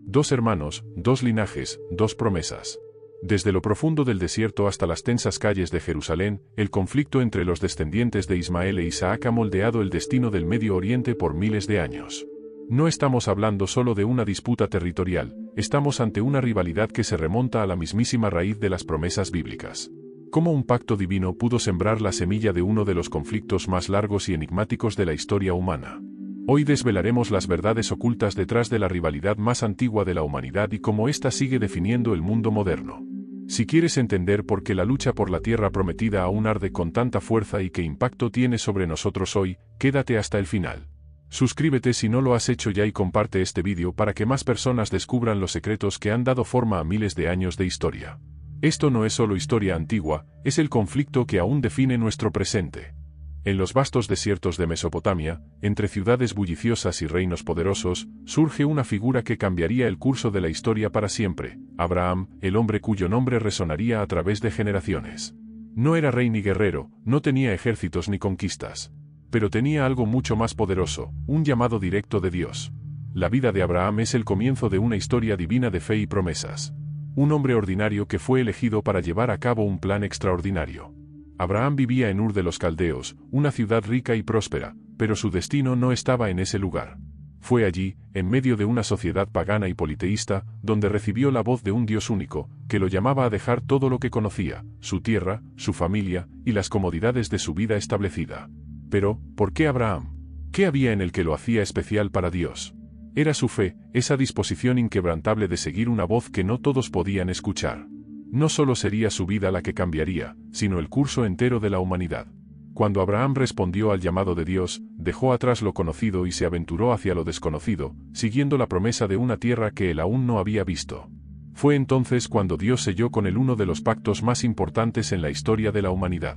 Dos hermanos, dos linajes, dos promesas. Desde lo profundo del desierto hasta las tensas calles de Jerusalén, el conflicto entre los descendientes de Ismael e Isaac ha moldeado el destino del Medio Oriente por miles de años. No estamos hablando solo de una disputa territorial, estamos ante una rivalidad que se remonta a la mismísima raíz de las promesas bíblicas. ¿Cómo un pacto divino pudo sembrar la semilla de uno de los conflictos más largos y enigmáticos de la historia humana? Hoy desvelaremos las verdades ocultas detrás de la rivalidad más antigua de la humanidad y cómo ésta sigue definiendo el mundo moderno. Si quieres entender por qué la lucha por la tierra prometida aún arde con tanta fuerza y qué impacto tiene sobre nosotros hoy, quédate hasta el final. Suscríbete si no lo has hecho ya y comparte este vídeo para que más personas descubran los secretos que han dado forma a miles de años de historia. Esto no es solo historia antigua, es el conflicto que aún define nuestro presente. En los vastos desiertos de Mesopotamia, entre ciudades bulliciosas y reinos poderosos, surge una figura que cambiaría el curso de la historia para siempre, Abraham, el hombre cuyo nombre resonaría a través de generaciones. No era rey ni guerrero, no tenía ejércitos ni conquistas. Pero tenía algo mucho más poderoso, un llamado directo de Dios. La vida de Abraham es el comienzo de una historia divina de fe y promesas. Un hombre ordinario que fue elegido para llevar a cabo un plan extraordinario. Abraham vivía en Ur de los Caldeos, una ciudad rica y próspera, pero su destino no estaba en ese lugar. Fue allí, en medio de una sociedad pagana y politeísta, donde recibió la voz de un Dios único, que lo llamaba a dejar todo lo que conocía, su tierra, su familia, y las comodidades de su vida establecida. Pero, ¿por qué Abraham? ¿Qué había en el que lo hacía especial para Dios? Era su fe, esa disposición inquebrantable de seguir una voz que no todos podían escuchar no solo sería su vida la que cambiaría, sino el curso entero de la humanidad. Cuando Abraham respondió al llamado de Dios, dejó atrás lo conocido y se aventuró hacia lo desconocido, siguiendo la promesa de una tierra que él aún no había visto. Fue entonces cuando Dios selló con él uno de los pactos más importantes en la historia de la humanidad.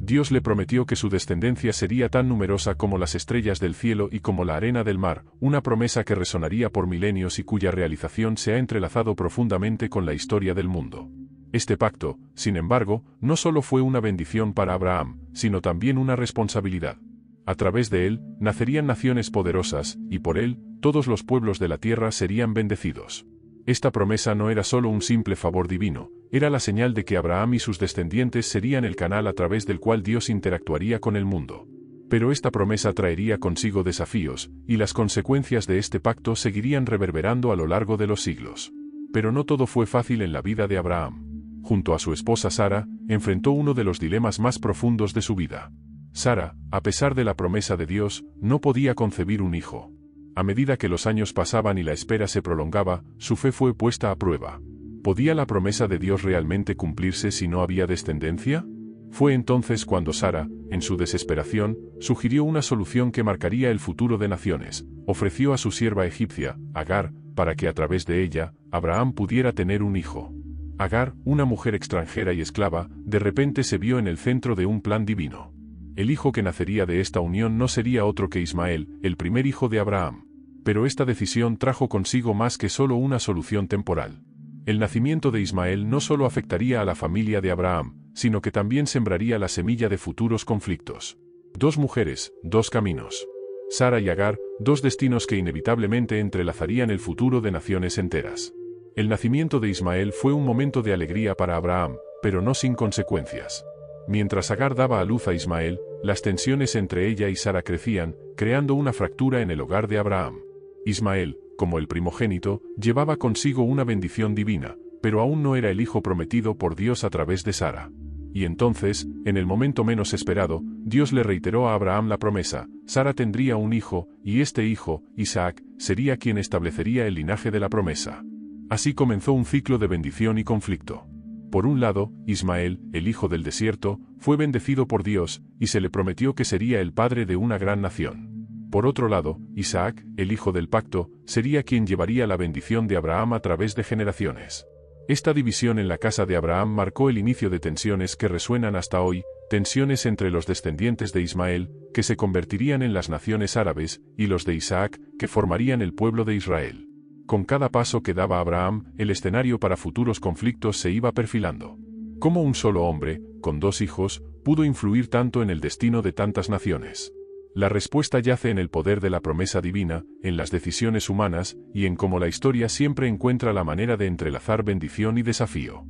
Dios le prometió que su descendencia sería tan numerosa como las estrellas del cielo y como la arena del mar, una promesa que resonaría por milenios y cuya realización se ha entrelazado profundamente con la historia del mundo. Este pacto, sin embargo, no solo fue una bendición para Abraham, sino también una responsabilidad. A través de él, nacerían naciones poderosas, y por él, todos los pueblos de la tierra serían bendecidos. Esta promesa no era solo un simple favor divino, era la señal de que Abraham y sus descendientes serían el canal a través del cual Dios interactuaría con el mundo. Pero esta promesa traería consigo desafíos, y las consecuencias de este pacto seguirían reverberando a lo largo de los siglos. Pero no todo fue fácil en la vida de Abraham junto a su esposa Sara, enfrentó uno de los dilemas más profundos de su vida. Sara, a pesar de la promesa de Dios, no podía concebir un hijo. A medida que los años pasaban y la espera se prolongaba, su fe fue puesta a prueba. ¿Podía la promesa de Dios realmente cumplirse si no había descendencia? Fue entonces cuando Sara, en su desesperación, sugirió una solución que marcaría el futuro de naciones. Ofreció a su sierva egipcia, Agar, para que a través de ella, Abraham pudiera tener un hijo. Agar, una mujer extranjera y esclava, de repente se vio en el centro de un plan divino. El hijo que nacería de esta unión no sería otro que Ismael, el primer hijo de Abraham. Pero esta decisión trajo consigo más que solo una solución temporal. El nacimiento de Ismael no solo afectaría a la familia de Abraham, sino que también sembraría la semilla de futuros conflictos. Dos mujeres, dos caminos. Sara y Agar, dos destinos que inevitablemente entrelazarían el futuro de naciones enteras. El nacimiento de Ismael fue un momento de alegría para Abraham, pero no sin consecuencias. Mientras Agar daba a luz a Ismael, las tensiones entre ella y Sara crecían, creando una fractura en el hogar de Abraham. Ismael, como el primogénito, llevaba consigo una bendición divina, pero aún no era el hijo prometido por Dios a través de Sara. Y entonces, en el momento menos esperado, Dios le reiteró a Abraham la promesa, Sara tendría un hijo, y este hijo, Isaac, sería quien establecería el linaje de la promesa. Así comenzó un ciclo de bendición y conflicto. Por un lado, Ismael, el hijo del desierto, fue bendecido por Dios, y se le prometió que sería el padre de una gran nación. Por otro lado, Isaac, el hijo del pacto, sería quien llevaría la bendición de Abraham a través de generaciones. Esta división en la casa de Abraham marcó el inicio de tensiones que resuenan hasta hoy, tensiones entre los descendientes de Ismael, que se convertirían en las naciones árabes, y los de Isaac, que formarían el pueblo de Israel. Con cada paso que daba Abraham, el escenario para futuros conflictos se iba perfilando. ¿Cómo un solo hombre, con dos hijos, pudo influir tanto en el destino de tantas naciones? La respuesta yace en el poder de la promesa divina, en las decisiones humanas, y en cómo la historia siempre encuentra la manera de entrelazar bendición y desafío.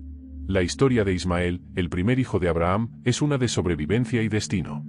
La historia de Ismael, el primer hijo de Abraham, es una de sobrevivencia y destino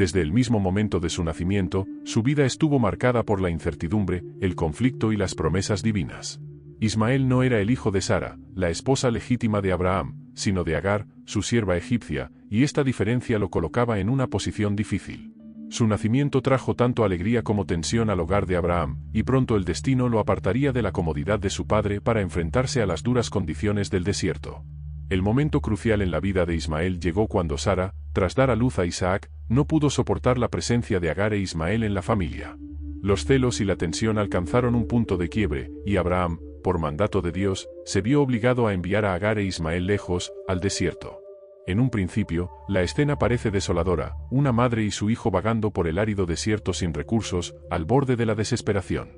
desde el mismo momento de su nacimiento, su vida estuvo marcada por la incertidumbre, el conflicto y las promesas divinas. Ismael no era el hijo de Sara, la esposa legítima de Abraham, sino de Agar, su sierva egipcia, y esta diferencia lo colocaba en una posición difícil. Su nacimiento trajo tanto alegría como tensión al hogar de Abraham, y pronto el destino lo apartaría de la comodidad de su padre para enfrentarse a las duras condiciones del desierto. El momento crucial en la vida de Ismael llegó cuando Sara, tras dar a luz a Isaac, no pudo soportar la presencia de Agar e Ismael en la familia. Los celos y la tensión alcanzaron un punto de quiebre, y Abraham, por mandato de Dios, se vio obligado a enviar a Agar e Ismael lejos, al desierto. En un principio, la escena parece desoladora, una madre y su hijo vagando por el árido desierto sin recursos, al borde de la desesperación.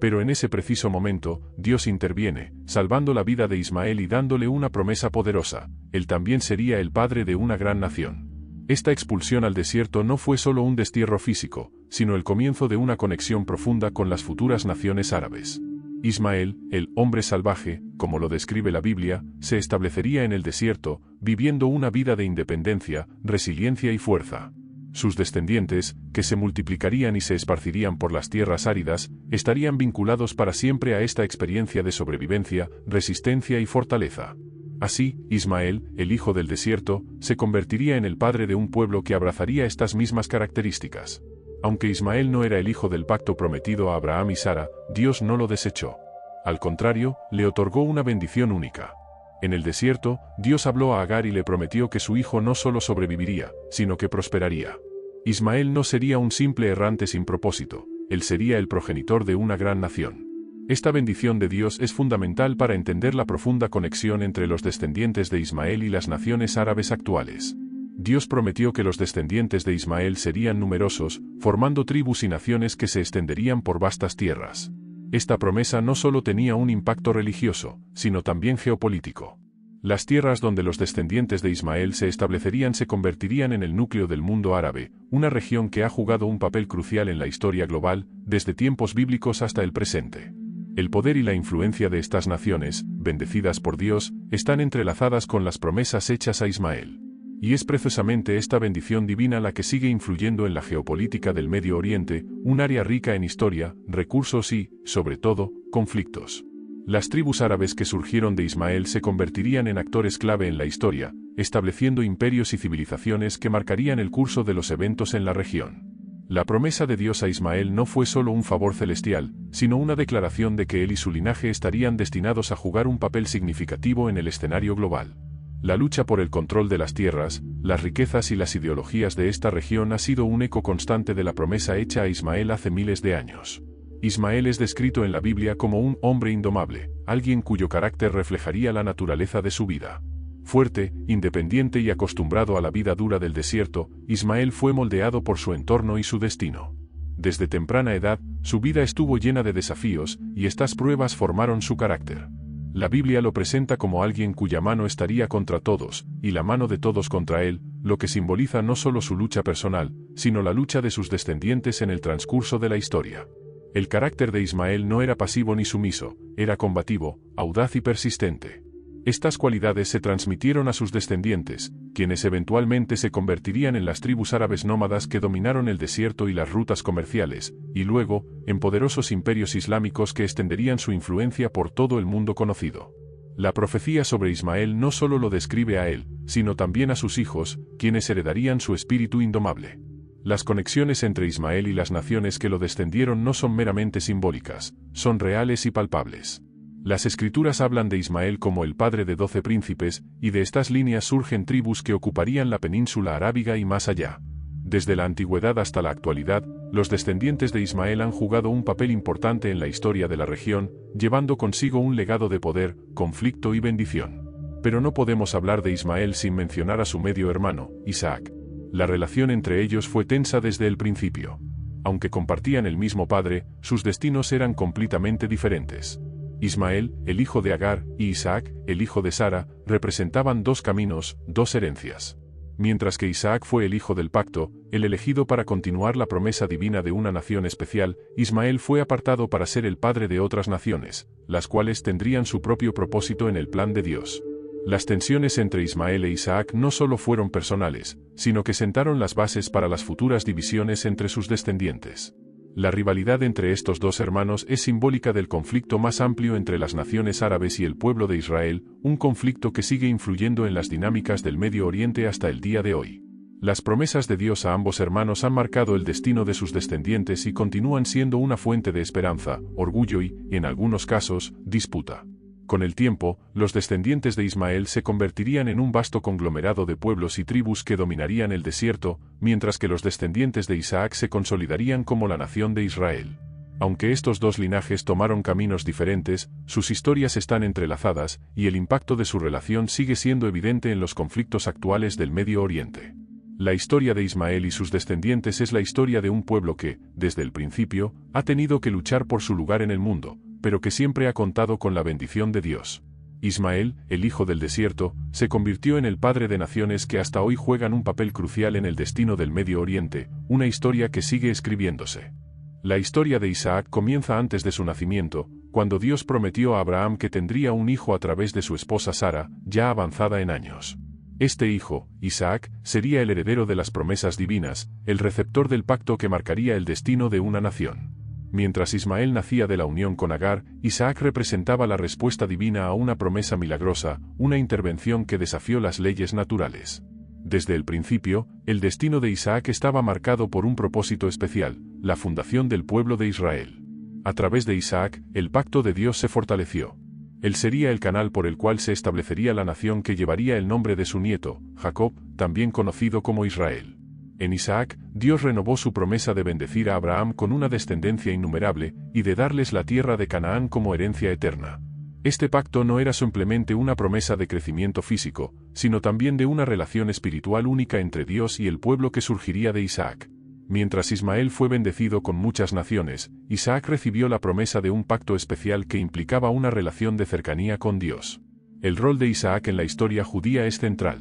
Pero en ese preciso momento, Dios interviene, salvando la vida de Ismael y dándole una promesa poderosa, él también sería el padre de una gran nación. Esta expulsión al desierto no fue solo un destierro físico, sino el comienzo de una conexión profunda con las futuras naciones árabes. Ismael, el hombre salvaje, como lo describe la Biblia, se establecería en el desierto, viviendo una vida de independencia, resiliencia y fuerza sus descendientes, que se multiplicarían y se esparcirían por las tierras áridas, estarían vinculados para siempre a esta experiencia de sobrevivencia, resistencia y fortaleza. Así, Ismael, el hijo del desierto, se convertiría en el padre de un pueblo que abrazaría estas mismas características. Aunque Ismael no era el hijo del pacto prometido a Abraham y Sara, Dios no lo desechó. Al contrario, le otorgó una bendición única. En el desierto, Dios habló a Agar y le prometió que su hijo no solo sobreviviría, sino que prosperaría. Ismael no sería un simple errante sin propósito, él sería el progenitor de una gran nación. Esta bendición de Dios es fundamental para entender la profunda conexión entre los descendientes de Ismael y las naciones árabes actuales. Dios prometió que los descendientes de Ismael serían numerosos, formando tribus y naciones que se extenderían por vastas tierras. Esta promesa no solo tenía un impacto religioso, sino también geopolítico. Las tierras donde los descendientes de Ismael se establecerían se convertirían en el núcleo del mundo árabe, una región que ha jugado un papel crucial en la historia global, desde tiempos bíblicos hasta el presente. El poder y la influencia de estas naciones, bendecidas por Dios, están entrelazadas con las promesas hechas a Ismael. Y es precisamente esta bendición divina la que sigue influyendo en la geopolítica del Medio Oriente, un área rica en historia, recursos y, sobre todo, conflictos. Las tribus árabes que surgieron de Ismael se convertirían en actores clave en la historia, estableciendo imperios y civilizaciones que marcarían el curso de los eventos en la región. La promesa de Dios a Ismael no fue solo un favor celestial, sino una declaración de que él y su linaje estarían destinados a jugar un papel significativo en el escenario global. La lucha por el control de las tierras, las riquezas y las ideologías de esta región ha sido un eco constante de la promesa hecha a Ismael hace miles de años. Ismael es descrito en la Biblia como un hombre indomable, alguien cuyo carácter reflejaría la naturaleza de su vida. Fuerte, independiente y acostumbrado a la vida dura del desierto, Ismael fue moldeado por su entorno y su destino. Desde temprana edad, su vida estuvo llena de desafíos, y estas pruebas formaron su carácter. La Biblia lo presenta como alguien cuya mano estaría contra todos, y la mano de todos contra él, lo que simboliza no solo su lucha personal, sino la lucha de sus descendientes en el transcurso de la historia. El carácter de Ismael no era pasivo ni sumiso, era combativo, audaz y persistente. Estas cualidades se transmitieron a sus descendientes, quienes eventualmente se convertirían en las tribus árabes nómadas que dominaron el desierto y las rutas comerciales, y luego, en poderosos imperios islámicos que extenderían su influencia por todo el mundo conocido. La profecía sobre Ismael no solo lo describe a él, sino también a sus hijos, quienes heredarían su espíritu indomable. Las conexiones entre Ismael y las naciones que lo descendieron no son meramente simbólicas, son reales y palpables. Las escrituras hablan de Ismael como el padre de doce príncipes, y de estas líneas surgen tribus que ocuparían la península arábiga y más allá. Desde la antigüedad hasta la actualidad, los descendientes de Ismael han jugado un papel importante en la historia de la región, llevando consigo un legado de poder, conflicto y bendición. Pero no podemos hablar de Ismael sin mencionar a su medio hermano, Isaac. La relación entre ellos fue tensa desde el principio. Aunque compartían el mismo padre, sus destinos eran completamente diferentes. Ismael, el hijo de Agar, y Isaac, el hijo de Sara, representaban dos caminos, dos herencias. Mientras que Isaac fue el hijo del pacto, el elegido para continuar la promesa divina de una nación especial, Ismael fue apartado para ser el padre de otras naciones, las cuales tendrían su propio propósito en el plan de Dios. Las tensiones entre Ismael e Isaac no solo fueron personales, sino que sentaron las bases para las futuras divisiones entre sus descendientes. La rivalidad entre estos dos hermanos es simbólica del conflicto más amplio entre las naciones árabes y el pueblo de Israel, un conflicto que sigue influyendo en las dinámicas del Medio Oriente hasta el día de hoy. Las promesas de Dios a ambos hermanos han marcado el destino de sus descendientes y continúan siendo una fuente de esperanza, orgullo y, en algunos casos, disputa. Con el tiempo, los descendientes de Ismael se convertirían en un vasto conglomerado de pueblos y tribus que dominarían el desierto, mientras que los descendientes de Isaac se consolidarían como la nación de Israel. Aunque estos dos linajes tomaron caminos diferentes, sus historias están entrelazadas, y el impacto de su relación sigue siendo evidente en los conflictos actuales del Medio Oriente. La historia de Ismael y sus descendientes es la historia de un pueblo que, desde el principio, ha tenido que luchar por su lugar en el mundo, pero que siempre ha contado con la bendición de Dios. Ismael, el hijo del desierto, se convirtió en el padre de naciones que hasta hoy juegan un papel crucial en el destino del Medio Oriente, una historia que sigue escribiéndose. La historia de Isaac comienza antes de su nacimiento, cuando Dios prometió a Abraham que tendría un hijo a través de su esposa Sara, ya avanzada en años. Este hijo, Isaac, sería el heredero de las promesas divinas, el receptor del pacto que marcaría el destino de una nación. Mientras Ismael nacía de la unión con Agar, Isaac representaba la respuesta divina a una promesa milagrosa, una intervención que desafió las leyes naturales. Desde el principio, el destino de Isaac estaba marcado por un propósito especial, la fundación del pueblo de Israel. A través de Isaac, el pacto de Dios se fortaleció. Él sería el canal por el cual se establecería la nación que llevaría el nombre de su nieto, Jacob, también conocido como Israel. En Isaac, Dios renovó su promesa de bendecir a Abraham con una descendencia innumerable, y de darles la tierra de Canaán como herencia eterna. Este pacto no era simplemente una promesa de crecimiento físico, sino también de una relación espiritual única entre Dios y el pueblo que surgiría de Isaac. Mientras Ismael fue bendecido con muchas naciones, Isaac recibió la promesa de un pacto especial que implicaba una relación de cercanía con Dios. El rol de Isaac en la historia judía es central.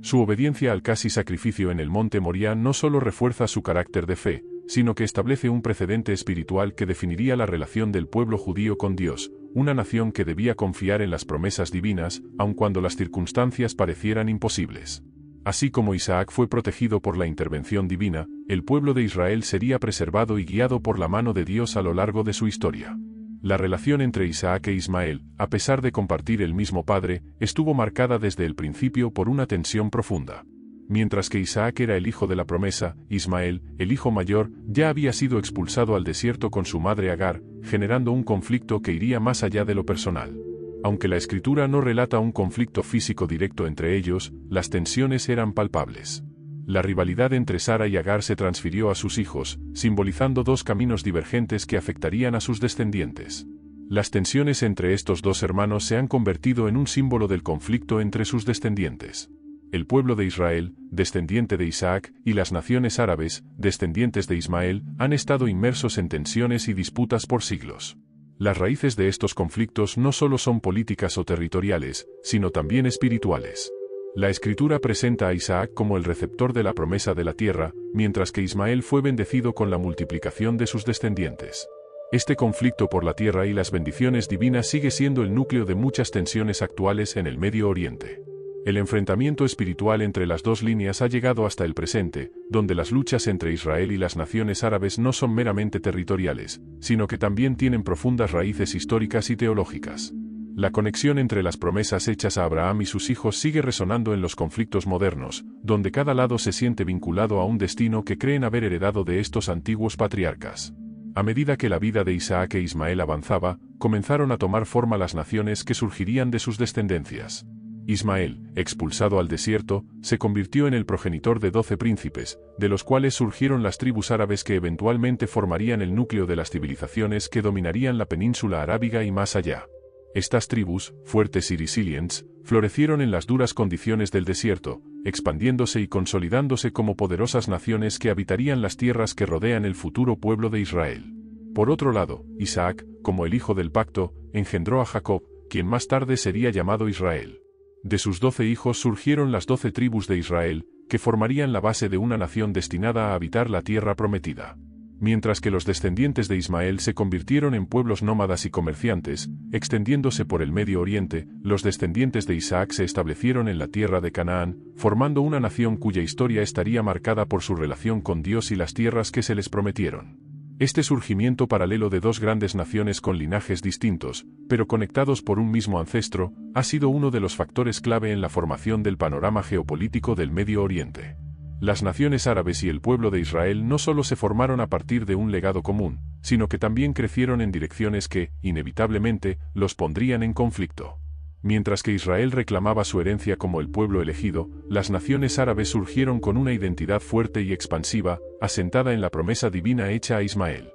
Su obediencia al casi sacrificio en el monte Moria no solo refuerza su carácter de fe, sino que establece un precedente espiritual que definiría la relación del pueblo judío con Dios, una nación que debía confiar en las promesas divinas, aun cuando las circunstancias parecieran imposibles. Así como Isaac fue protegido por la intervención divina, el pueblo de Israel sería preservado y guiado por la mano de Dios a lo largo de su historia. La relación entre Isaac e Ismael, a pesar de compartir el mismo padre, estuvo marcada desde el principio por una tensión profunda. Mientras que Isaac era el hijo de la promesa, Ismael, el hijo mayor, ya había sido expulsado al desierto con su madre Agar, generando un conflicto que iría más allá de lo personal. Aunque la escritura no relata un conflicto físico directo entre ellos, las tensiones eran palpables la rivalidad entre Sara y Agar se transfirió a sus hijos, simbolizando dos caminos divergentes que afectarían a sus descendientes. Las tensiones entre estos dos hermanos se han convertido en un símbolo del conflicto entre sus descendientes. El pueblo de Israel, descendiente de Isaac, y las naciones árabes, descendientes de Ismael, han estado inmersos en tensiones y disputas por siglos. Las raíces de estos conflictos no solo son políticas o territoriales, sino también espirituales. La escritura presenta a Isaac como el receptor de la promesa de la tierra, mientras que Ismael fue bendecido con la multiplicación de sus descendientes. Este conflicto por la tierra y las bendiciones divinas sigue siendo el núcleo de muchas tensiones actuales en el Medio Oriente. El enfrentamiento espiritual entre las dos líneas ha llegado hasta el presente, donde las luchas entre Israel y las naciones árabes no son meramente territoriales, sino que también tienen profundas raíces históricas y teológicas. La conexión entre las promesas hechas a Abraham y sus hijos sigue resonando en los conflictos modernos, donde cada lado se siente vinculado a un destino que creen haber heredado de estos antiguos patriarcas. A medida que la vida de Isaac e Ismael avanzaba, comenzaron a tomar forma las naciones que surgirían de sus descendencias. Ismael, expulsado al desierto, se convirtió en el progenitor de doce príncipes, de los cuales surgieron las tribus árabes que eventualmente formarían el núcleo de las civilizaciones que dominarían la península arábiga y más allá. Estas tribus, fuertes y resilientes, florecieron en las duras condiciones del desierto, expandiéndose y consolidándose como poderosas naciones que habitarían las tierras que rodean el futuro pueblo de Israel. Por otro lado, Isaac, como el hijo del pacto, engendró a Jacob, quien más tarde sería llamado Israel. De sus doce hijos surgieron las doce tribus de Israel, que formarían la base de una nación destinada a habitar la tierra prometida mientras que los descendientes de Ismael se convirtieron en pueblos nómadas y comerciantes, extendiéndose por el Medio Oriente, los descendientes de Isaac se establecieron en la tierra de Canaán, formando una nación cuya historia estaría marcada por su relación con Dios y las tierras que se les prometieron. Este surgimiento paralelo de dos grandes naciones con linajes distintos, pero conectados por un mismo ancestro, ha sido uno de los factores clave en la formación del panorama geopolítico del Medio Oriente. Las naciones árabes y el pueblo de Israel no solo se formaron a partir de un legado común, sino que también crecieron en direcciones que, inevitablemente, los pondrían en conflicto. Mientras que Israel reclamaba su herencia como el pueblo elegido, las naciones árabes surgieron con una identidad fuerte y expansiva, asentada en la promesa divina hecha a Ismael.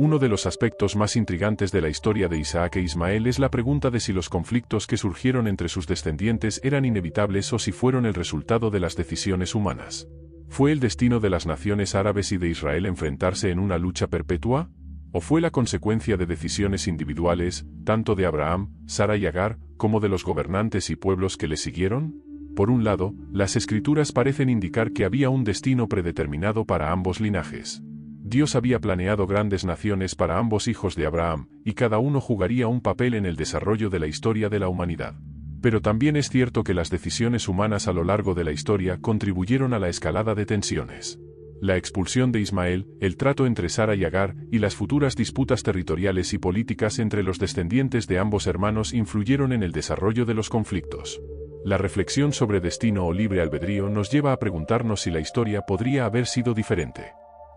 Uno de los aspectos más intrigantes de la historia de Isaac e Ismael es la pregunta de si los conflictos que surgieron entre sus descendientes eran inevitables o si fueron el resultado de las decisiones humanas. ¿Fue el destino de las naciones árabes y de Israel enfrentarse en una lucha perpetua? ¿O fue la consecuencia de decisiones individuales, tanto de Abraham, Sara y Agar, como de los gobernantes y pueblos que le siguieron? Por un lado, las escrituras parecen indicar que había un destino predeterminado para ambos linajes. Dios había planeado grandes naciones para ambos hijos de Abraham, y cada uno jugaría un papel en el desarrollo de la historia de la humanidad. Pero también es cierto que las decisiones humanas a lo largo de la historia contribuyeron a la escalada de tensiones. La expulsión de Ismael, el trato entre Sara y Agar, y las futuras disputas territoriales y políticas entre los descendientes de ambos hermanos influyeron en el desarrollo de los conflictos. La reflexión sobre destino o libre albedrío nos lleva a preguntarnos si la historia podría haber sido diferente.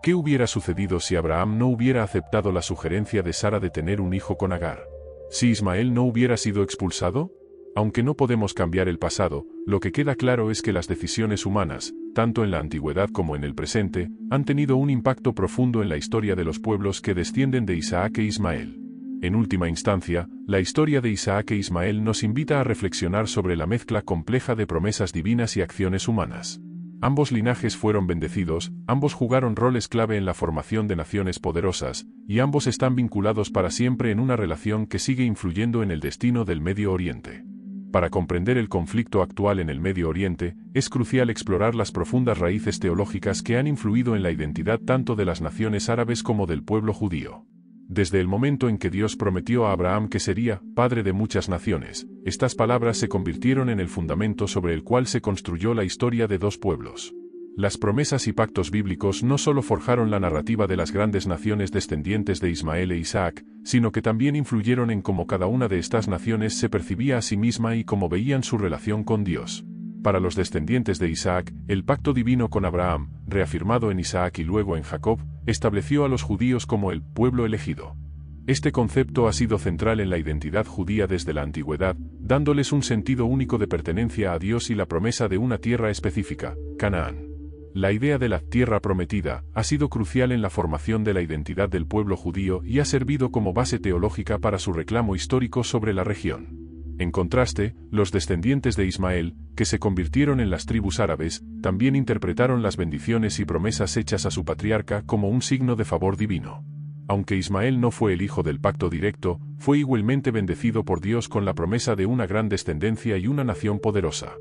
¿Qué hubiera sucedido si Abraham no hubiera aceptado la sugerencia de Sara de tener un hijo con Agar? ¿Si Ismael no hubiera sido expulsado? Aunque no podemos cambiar el pasado, lo que queda claro es que las decisiones humanas, tanto en la antigüedad como en el presente, han tenido un impacto profundo en la historia de los pueblos que descienden de Isaac e Ismael. En última instancia, la historia de Isaac e Ismael nos invita a reflexionar sobre la mezcla compleja de promesas divinas y acciones humanas. Ambos linajes fueron bendecidos, ambos jugaron roles clave en la formación de naciones poderosas, y ambos están vinculados para siempre en una relación que sigue influyendo en el destino del Medio Oriente. Para comprender el conflicto actual en el Medio Oriente, es crucial explorar las profundas raíces teológicas que han influido en la identidad tanto de las naciones árabes como del pueblo judío. Desde el momento en que Dios prometió a Abraham que sería padre de muchas naciones, estas palabras se convirtieron en el fundamento sobre el cual se construyó la historia de dos pueblos. Las promesas y pactos bíblicos no solo forjaron la narrativa de las grandes naciones descendientes de Ismael e Isaac, sino que también influyeron en cómo cada una de estas naciones se percibía a sí misma y cómo veían su relación con Dios para los descendientes de Isaac, el pacto divino con Abraham, reafirmado en Isaac y luego en Jacob, estableció a los judíos como el pueblo elegido. Este concepto ha sido central en la identidad judía desde la antigüedad, dándoles un sentido único de pertenencia a Dios y la promesa de una tierra específica, Canaán. La idea de la tierra prometida ha sido crucial en la formación de la identidad del pueblo judío y ha servido como base teológica para su reclamo histórico sobre la región. En contraste, los descendientes de Ismael, que se convirtieron en las tribus árabes, también interpretaron las bendiciones y promesas hechas a su patriarca como un signo de favor divino. Aunque Ismael no fue el hijo del pacto directo, fue igualmente bendecido por Dios con la promesa de una gran descendencia y una nación poderosa.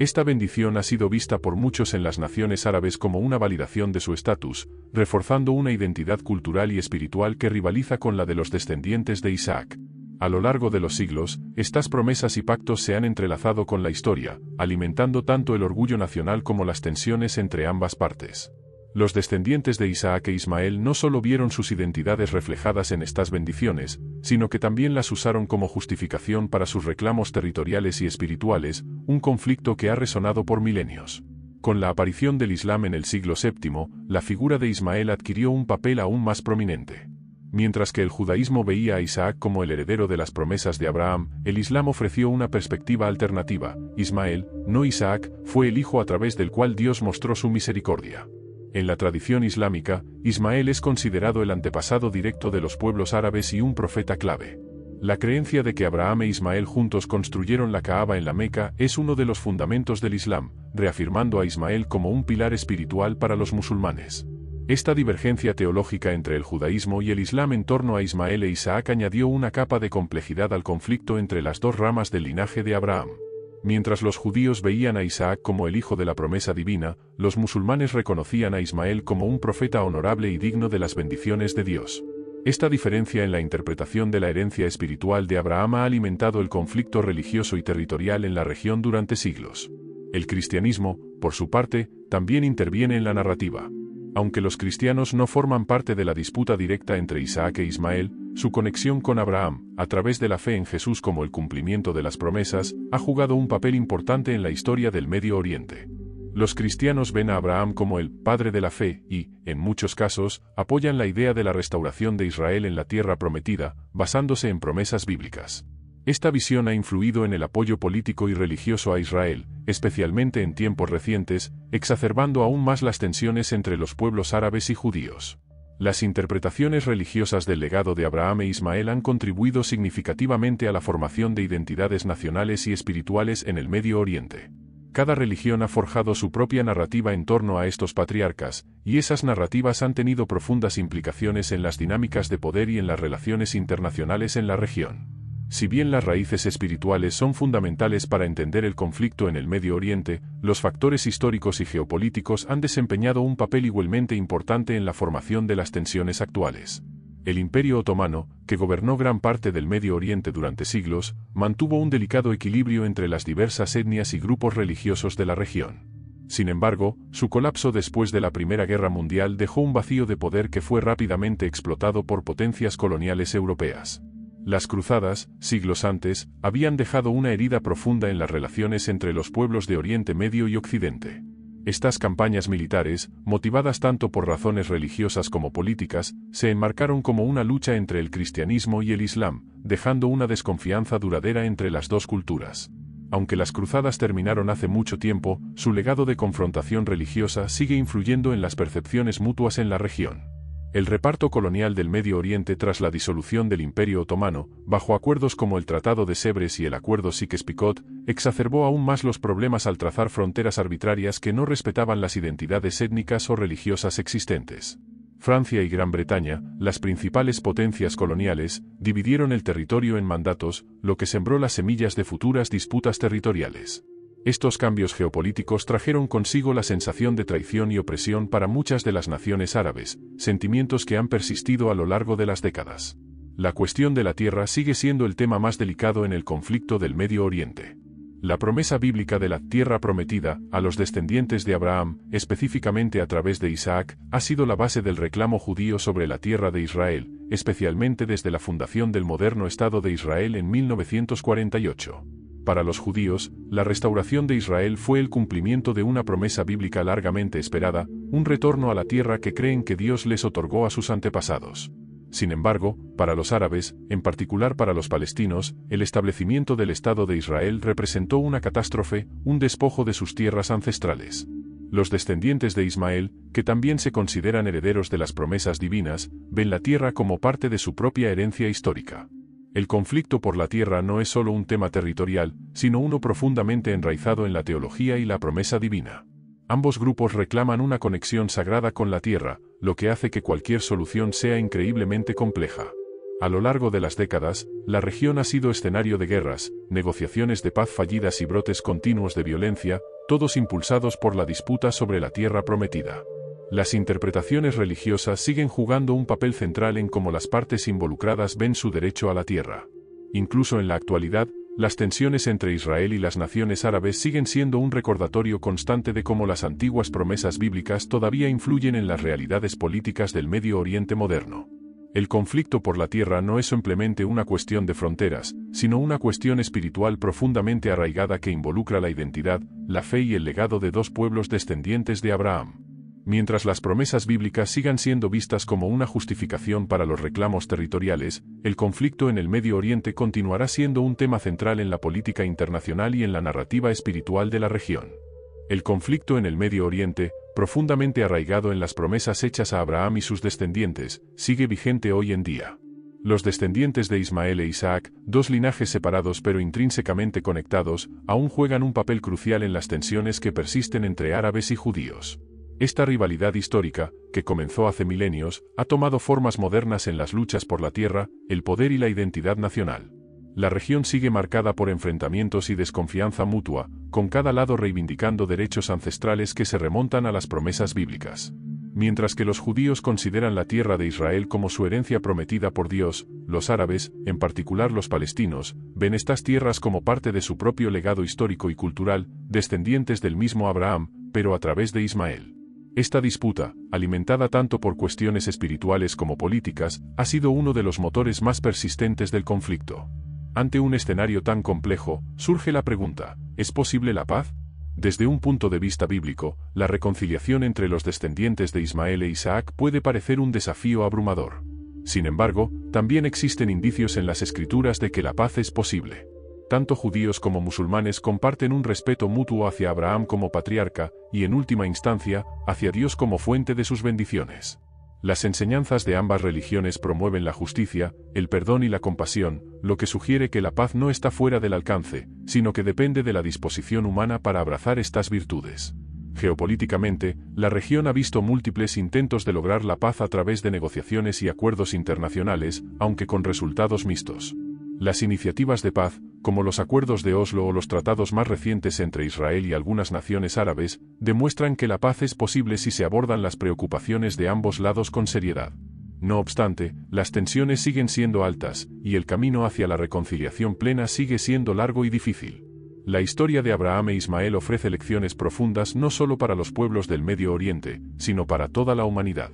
Esta bendición ha sido vista por muchos en las naciones árabes como una validación de su estatus, reforzando una identidad cultural y espiritual que rivaliza con la de los descendientes de Isaac. A lo largo de los siglos, estas promesas y pactos se han entrelazado con la historia, alimentando tanto el orgullo nacional como las tensiones entre ambas partes. Los descendientes de Isaac e Ismael no solo vieron sus identidades reflejadas en estas bendiciones, sino que también las usaron como justificación para sus reclamos territoriales y espirituales, un conflicto que ha resonado por milenios. Con la aparición del Islam en el siglo VII, la figura de Ismael adquirió un papel aún más prominente. Mientras que el judaísmo veía a Isaac como el heredero de las promesas de Abraham, el Islam ofreció una perspectiva alternativa. Ismael, no Isaac, fue el hijo a través del cual Dios mostró su misericordia. En la tradición islámica, Ismael es considerado el antepasado directo de los pueblos árabes y un profeta clave. La creencia de que Abraham e Ismael juntos construyeron la Kaaba en la Meca es uno de los fundamentos del Islam, reafirmando a Ismael como un pilar espiritual para los musulmanes. Esta divergencia teológica entre el judaísmo y el islam en torno a Ismael e Isaac añadió una capa de complejidad al conflicto entre las dos ramas del linaje de Abraham. Mientras los judíos veían a Isaac como el hijo de la promesa divina, los musulmanes reconocían a Ismael como un profeta honorable y digno de las bendiciones de Dios. Esta diferencia en la interpretación de la herencia espiritual de Abraham ha alimentado el conflicto religioso y territorial en la región durante siglos. El cristianismo, por su parte, también interviene en la narrativa. Aunque los cristianos no forman parte de la disputa directa entre Isaac e Ismael, su conexión con Abraham, a través de la fe en Jesús como el cumplimiento de las promesas, ha jugado un papel importante en la historia del Medio Oriente. Los cristianos ven a Abraham como el padre de la fe y, en muchos casos, apoyan la idea de la restauración de Israel en la tierra prometida, basándose en promesas bíblicas. Esta visión ha influido en el apoyo político y religioso a Israel, especialmente en tiempos recientes, exacerbando aún más las tensiones entre los pueblos árabes y judíos. Las interpretaciones religiosas del legado de Abraham e Ismael han contribuido significativamente a la formación de identidades nacionales y espirituales en el Medio Oriente. Cada religión ha forjado su propia narrativa en torno a estos patriarcas, y esas narrativas han tenido profundas implicaciones en las dinámicas de poder y en las relaciones internacionales en la región. Si bien las raíces espirituales son fundamentales para entender el conflicto en el Medio Oriente, los factores históricos y geopolíticos han desempeñado un papel igualmente importante en la formación de las tensiones actuales. El Imperio Otomano, que gobernó gran parte del Medio Oriente durante siglos, mantuvo un delicado equilibrio entre las diversas etnias y grupos religiosos de la región. Sin embargo, su colapso después de la Primera Guerra Mundial dejó un vacío de poder que fue rápidamente explotado por potencias coloniales europeas. Las cruzadas, siglos antes, habían dejado una herida profunda en las relaciones entre los pueblos de Oriente Medio y Occidente. Estas campañas militares, motivadas tanto por razones religiosas como políticas, se enmarcaron como una lucha entre el cristianismo y el islam, dejando una desconfianza duradera entre las dos culturas. Aunque las cruzadas terminaron hace mucho tiempo, su legado de confrontación religiosa sigue influyendo en las percepciones mutuas en la región. El reparto colonial del Medio Oriente tras la disolución del Imperio Otomano, bajo acuerdos como el Tratado de Sebres y el Acuerdo Sykes-Picot, exacerbó aún más los problemas al trazar fronteras arbitrarias que no respetaban las identidades étnicas o religiosas existentes. Francia y Gran Bretaña, las principales potencias coloniales, dividieron el territorio en mandatos, lo que sembró las semillas de futuras disputas territoriales. Estos cambios geopolíticos trajeron consigo la sensación de traición y opresión para muchas de las naciones árabes, sentimientos que han persistido a lo largo de las décadas. La cuestión de la tierra sigue siendo el tema más delicado en el conflicto del Medio Oriente. La promesa bíblica de la tierra prometida a los descendientes de Abraham, específicamente a través de Isaac, ha sido la base del reclamo judío sobre la tierra de Israel, especialmente desde la fundación del moderno Estado de Israel en 1948. Para los judíos, la restauración de Israel fue el cumplimiento de una promesa bíblica largamente esperada, un retorno a la tierra que creen que Dios les otorgó a sus antepasados. Sin embargo, para los árabes, en particular para los palestinos, el establecimiento del Estado de Israel representó una catástrofe, un despojo de sus tierras ancestrales. Los descendientes de Ismael, que también se consideran herederos de las promesas divinas, ven la tierra como parte de su propia herencia histórica. El conflicto por la tierra no es solo un tema territorial, sino uno profundamente enraizado en la teología y la promesa divina. Ambos grupos reclaman una conexión sagrada con la tierra, lo que hace que cualquier solución sea increíblemente compleja. A lo largo de las décadas, la región ha sido escenario de guerras, negociaciones de paz fallidas y brotes continuos de violencia, todos impulsados por la disputa sobre la tierra prometida. Las interpretaciones religiosas siguen jugando un papel central en cómo las partes involucradas ven su derecho a la tierra. Incluso en la actualidad, las tensiones entre Israel y las naciones árabes siguen siendo un recordatorio constante de cómo las antiguas promesas bíblicas todavía influyen en las realidades políticas del Medio Oriente moderno. El conflicto por la tierra no es simplemente una cuestión de fronteras, sino una cuestión espiritual profundamente arraigada que involucra la identidad, la fe y el legado de dos pueblos descendientes de Abraham mientras las promesas bíblicas sigan siendo vistas como una justificación para los reclamos territoriales, el conflicto en el Medio Oriente continuará siendo un tema central en la política internacional y en la narrativa espiritual de la región. El conflicto en el Medio Oriente, profundamente arraigado en las promesas hechas a Abraham y sus descendientes, sigue vigente hoy en día. Los descendientes de Ismael e Isaac, dos linajes separados pero intrínsecamente conectados, aún juegan un papel crucial en las tensiones que persisten entre árabes y judíos. Esta rivalidad histórica, que comenzó hace milenios, ha tomado formas modernas en las luchas por la tierra, el poder y la identidad nacional. La región sigue marcada por enfrentamientos y desconfianza mutua, con cada lado reivindicando derechos ancestrales que se remontan a las promesas bíblicas. Mientras que los judíos consideran la tierra de Israel como su herencia prometida por Dios, los árabes, en particular los palestinos, ven estas tierras como parte de su propio legado histórico y cultural, descendientes del mismo Abraham, pero a través de Ismael. Esta disputa, alimentada tanto por cuestiones espirituales como políticas, ha sido uno de los motores más persistentes del conflicto. Ante un escenario tan complejo, surge la pregunta, ¿es posible la paz? Desde un punto de vista bíblico, la reconciliación entre los descendientes de Ismael e Isaac puede parecer un desafío abrumador. Sin embargo, también existen indicios en las escrituras de que la paz es posible tanto judíos como musulmanes comparten un respeto mutuo hacia Abraham como patriarca, y en última instancia, hacia Dios como fuente de sus bendiciones. Las enseñanzas de ambas religiones promueven la justicia, el perdón y la compasión, lo que sugiere que la paz no está fuera del alcance, sino que depende de la disposición humana para abrazar estas virtudes. Geopolíticamente, la región ha visto múltiples intentos de lograr la paz a través de negociaciones y acuerdos internacionales, aunque con resultados mixtos. Las iniciativas de paz, como los acuerdos de Oslo o los tratados más recientes entre Israel y algunas naciones árabes, demuestran que la paz es posible si se abordan las preocupaciones de ambos lados con seriedad. No obstante, las tensiones siguen siendo altas, y el camino hacia la reconciliación plena sigue siendo largo y difícil. La historia de Abraham e Ismael ofrece lecciones profundas no solo para los pueblos del Medio Oriente, sino para toda la humanidad.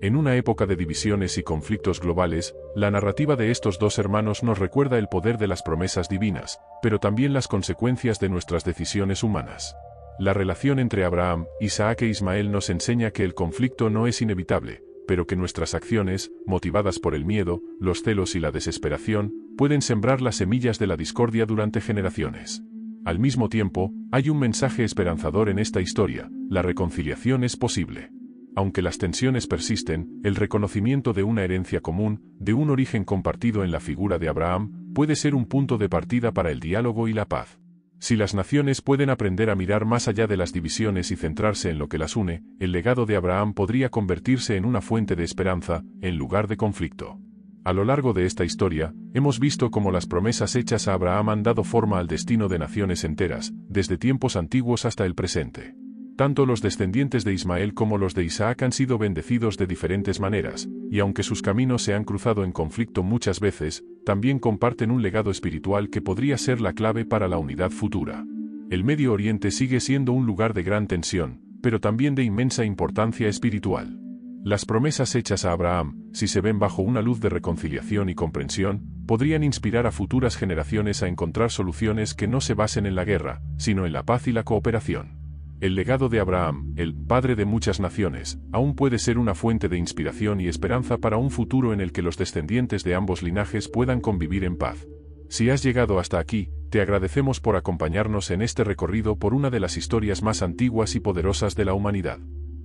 En una época de divisiones y conflictos globales, la narrativa de estos dos hermanos nos recuerda el poder de las promesas divinas, pero también las consecuencias de nuestras decisiones humanas. La relación entre Abraham, Isaac e Ismael nos enseña que el conflicto no es inevitable, pero que nuestras acciones, motivadas por el miedo, los celos y la desesperación, pueden sembrar las semillas de la discordia durante generaciones. Al mismo tiempo, hay un mensaje esperanzador en esta historia, la reconciliación es posible aunque las tensiones persisten, el reconocimiento de una herencia común, de un origen compartido en la figura de Abraham, puede ser un punto de partida para el diálogo y la paz. Si las naciones pueden aprender a mirar más allá de las divisiones y centrarse en lo que las une, el legado de Abraham podría convertirse en una fuente de esperanza, en lugar de conflicto. A lo largo de esta historia, hemos visto cómo las promesas hechas a Abraham han dado forma al destino de naciones enteras, desde tiempos antiguos hasta el presente. Tanto los descendientes de Ismael como los de Isaac han sido bendecidos de diferentes maneras, y aunque sus caminos se han cruzado en conflicto muchas veces, también comparten un legado espiritual que podría ser la clave para la unidad futura. El Medio Oriente sigue siendo un lugar de gran tensión, pero también de inmensa importancia espiritual. Las promesas hechas a Abraham, si se ven bajo una luz de reconciliación y comprensión, podrían inspirar a futuras generaciones a encontrar soluciones que no se basen en la guerra, sino en la paz y la cooperación. El legado de Abraham, el padre de muchas naciones, aún puede ser una fuente de inspiración y esperanza para un futuro en el que los descendientes de ambos linajes puedan convivir en paz. Si has llegado hasta aquí, te agradecemos por acompañarnos en este recorrido por una de las historias más antiguas y poderosas de la humanidad.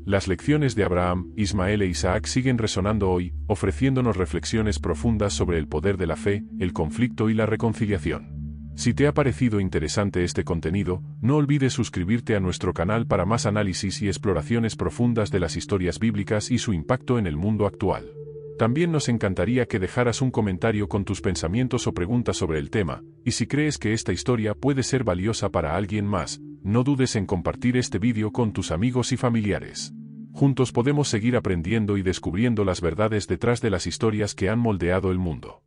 Las lecciones de Abraham, Ismael e Isaac siguen resonando hoy, ofreciéndonos reflexiones profundas sobre el poder de la fe, el conflicto y la reconciliación. Si te ha parecido interesante este contenido, no olvides suscribirte a nuestro canal para más análisis y exploraciones profundas de las historias bíblicas y su impacto en el mundo actual. También nos encantaría que dejaras un comentario con tus pensamientos o preguntas sobre el tema, y si crees que esta historia puede ser valiosa para alguien más, no dudes en compartir este vídeo con tus amigos y familiares. Juntos podemos seguir aprendiendo y descubriendo las verdades detrás de las historias que han moldeado el mundo.